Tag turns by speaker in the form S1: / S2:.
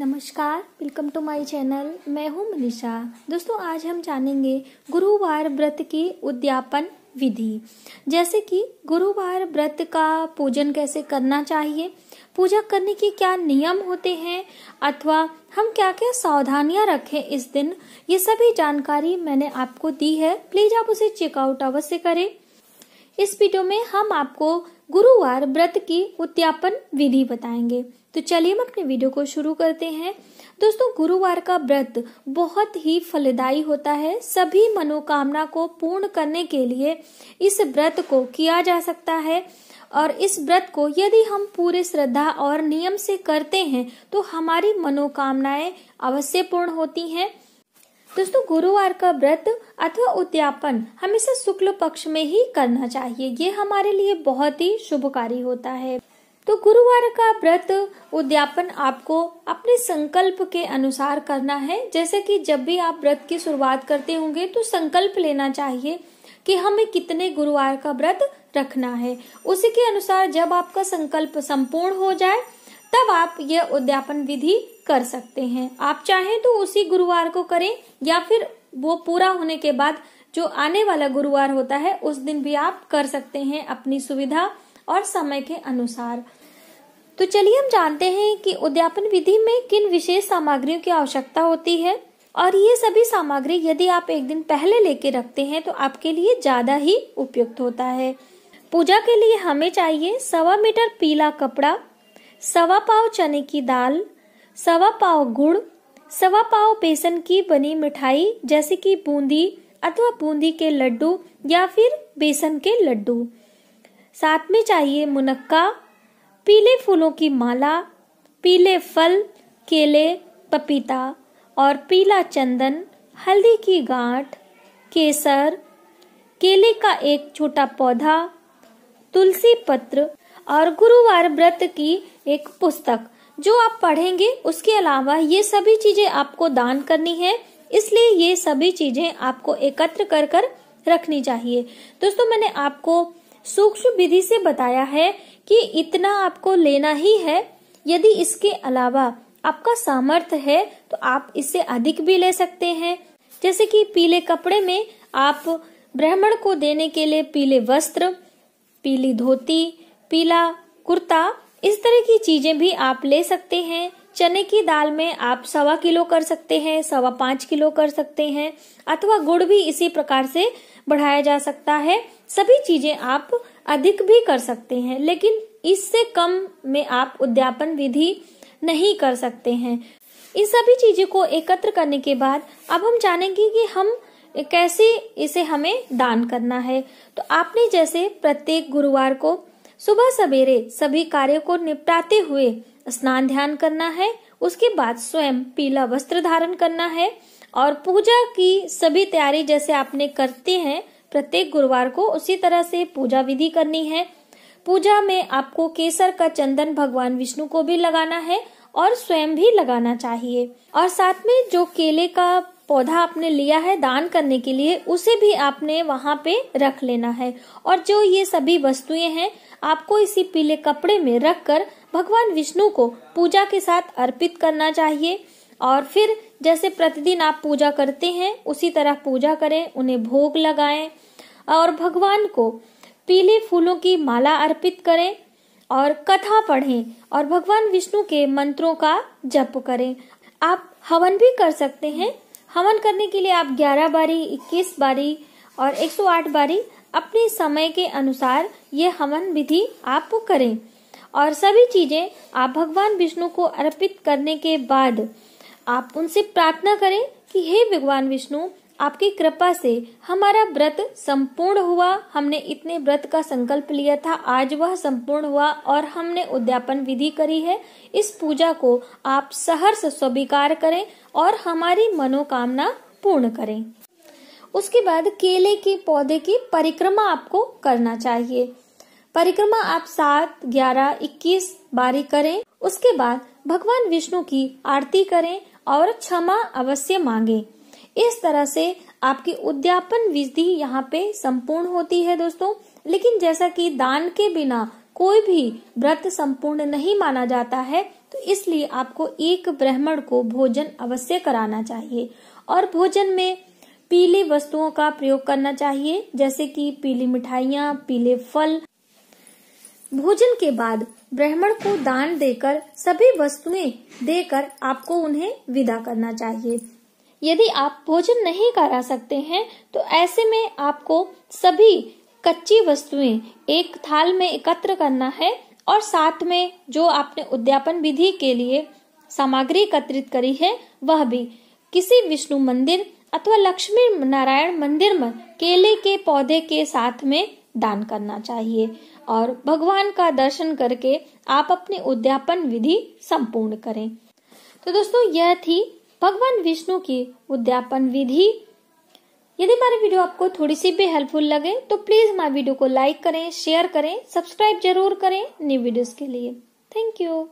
S1: नमस्कार welcome to my channel मैं हूं मनीषा दोस्तों आज हम जानेंगे गुरुवार व्रत की उद्यापन विधि जैसे कि गुरुवार व्रत का पूजन कैसे करना चाहिए पूजा करने के क्या नियम होते हैं अथवा हम क्या क्या सावधानियां रखें इस दिन ये सभी जानकारी मैंने आपको दी है प्लीज आप उसे चेकआउट अवश्य करें इस वीडियो में हम आपको गुरुवार व्रत की उत्यापन विधि बताएंगे तो चलिए हम अपने वीडियो को शुरू करते हैं दोस्तों गुरुवार का व्रत बहुत ही फलदायी होता है सभी मनोकामना को पूर्ण करने के लिए इस व्रत को किया जा सकता है और इस व्रत को यदि हम पूरे श्रद्धा और नियम से करते हैं तो हमारी मनोकामनाएं अवश्य पूर्ण होती हैं दोस्तों गुरुवार का व्रत अथवा उद्यापन हमेशा शुक्ल पक्ष में ही करना चाहिए ये हमारे लिए बहुत ही शुभकारी होता है तो गुरुवार का व्रत उद्यापन आपको अपने संकल्प के अनुसार करना है जैसे कि जब भी आप व्रत की शुरुआत करते होंगे तो संकल्प लेना चाहिए कि हमें कितने गुरुवार का व्रत रखना है उसी के अनुसार जब आपका संकल्प संपूर्ण हो जाए तब आप यह उद्यापन विधि कर सकते हैं आप चाहें तो उसी गुरुवार को करें या फिर वो पूरा होने के बाद जो आने वाला गुरुवार होता है उस दिन भी आप कर सकते हैं अपनी सुविधा और समय के अनुसार तो चलिए हम जानते हैं कि उद्यापन विधि में किन विशेष सामग्रियों की आवश्यकता होती है और ये सभी सामग्री यदि आप एक दिन पहले लेके रखते हैं तो आपके लिए ज्यादा ही उपयुक्त होता है पूजा के लिए हमें चाहिए सवा मीटर पीला कपड़ा सवा पाव चने की दाल सवा पाव गुड़ सवा पाव बेसन की बनी मिठाई जैसे कि बूंदी अथवा बूंदी के लड्डू या फिर बेसन के लड्डू साथ में चाहिए मुनक्का पीले फूलों की माला पीले फल केले पपीता और पीला चंदन हल्दी की गांठ केसर केले का एक छोटा पौधा तुलसी पत्र और गुरुवार व्रत की एक पुस्तक जो आप पढ़ेंगे उसके अलावा ये सभी चीजें आपको दान करनी है इसलिए ये सभी चीजें आपको एकत्र कर कर रखनी चाहिए दोस्तों मैंने आपको सूक्ष्म विधि से बताया है कि इतना आपको लेना ही है यदि इसके अलावा आपका सामर्थ है तो आप इससे अधिक भी ले सकते हैं जैसे कि पीले कपड़े में आप ब्राह्मण को देने के लिए पीले वस्त्र पीली धोती पीला कुर्ता इस तरह की चीजें भी आप ले सकते हैं चने की दाल में आप सवा किलो कर सकते हैं सवा पाँच किलो कर सकते हैं अथवा गुड़ भी इसी प्रकार से बढ़ाया जा सकता है सभी चीजें आप अधिक भी कर सकते हैं लेकिन इससे कम में आप उद्यापन विधि नहीं कर सकते हैं इन सभी चीजों को एकत्र करने के बाद अब हम जानेंगे कि हम कैसे इसे हमें दान करना है तो आपने जैसे प्रत्येक गुरुवार को सुबह सवेरे सभी कार्य को निपटाते हुए स्नान ध्यान करना है उसके बाद स्वयं पीला वस्त्र धारण करना है और पूजा की सभी तैयारी जैसे आपने करते हैं प्रत्येक गुरुवार को उसी तरह से पूजा विधि करनी है पूजा में आपको केसर का चंदन भगवान विष्णु को भी लगाना है और स्वयं भी लगाना चाहिए और साथ में जो केले का पौधा आपने लिया है दान करने के लिए उसे भी आपने वहाँ पे रख लेना है और जो ये सभी वस्तुएं हैं आपको इसी पीले कपड़े में रख कर भगवान विष्णु को पूजा के साथ अर्पित करना चाहिए और फिर जैसे प्रतिदिन आप पूजा करते हैं उसी तरह पूजा करें उन्हें भोग लगाएं और भगवान को पीले फूलों की माला अर्पित करें और कथा पढ़ें और भगवान विष्णु के मंत्रों का जप करें आप हवन भी कर सकते हैं हवन करने के लिए आप 11 बारी 21 बारी और 108 बारी अपने समय के अनुसार ये हवन विधि आप करें और सभी चीजें आप भगवान विष्णु को अर्पित करने के बाद आप उनसे प्रार्थना करें कि हे भगवान विष्णु आपकी कृपा से हमारा व्रत संपूर्ण हुआ हमने इतने व्रत का संकल्प लिया था आज वह संपूर्ण हुआ और हमने उद्यापन विधि करी है इस पूजा को आप सहर्ष स्वीकार करें और हमारी मनोकामना पूर्ण करें उसके बाद केले के पौधे की परिक्रमा आपको करना चाहिए परिक्रमा आप सात ग्यारह इक्कीस बारी करें उसके बाद भगवान विष्णु की आरती करें और क्षमा अवश्य मांगे इस तरह से आपकी उद्यापन विधि यहाँ पे संपूर्ण होती है दोस्तों लेकिन जैसा कि दान के बिना कोई भी व्रत संपूर्ण नहीं माना जाता है तो इसलिए आपको एक ब्राह्मण को भोजन अवश्य कराना चाहिए और भोजन में पीली वस्तुओं का प्रयोग करना चाहिए जैसे कि पीली मिठाइयाँ पीले फल भोजन के बाद ब्राह्मण को दान देकर सभी वस्तुएं देकर आपको उन्हें विदा करना चाहिए यदि आप भोजन नहीं करा सकते हैं तो ऐसे में आपको सभी कच्ची वस्तुएं एक थाल में एकत्र करना है और साथ में जो आपने उद्यापन विधि के लिए सामग्री एकत्रित करी है वह भी किसी विष्णु मंदिर अथवा लक्ष्मी नारायण मंदिर में केले के पौधे के साथ में दान करना चाहिए और भगवान का दर्शन करके आप अपनी उद्यापन विधि संपूर्ण करें तो दोस्तों यह थी भगवान विष्णु की उद्यापन विधि यदि हमारी वीडियो आपको थोड़ी सी भी हेल्पफुल लगे तो प्लीज हमारे वीडियो को लाइक करें शेयर करें सब्सक्राइब जरूर करें न्यू वीडियोस के लिए थैंक यू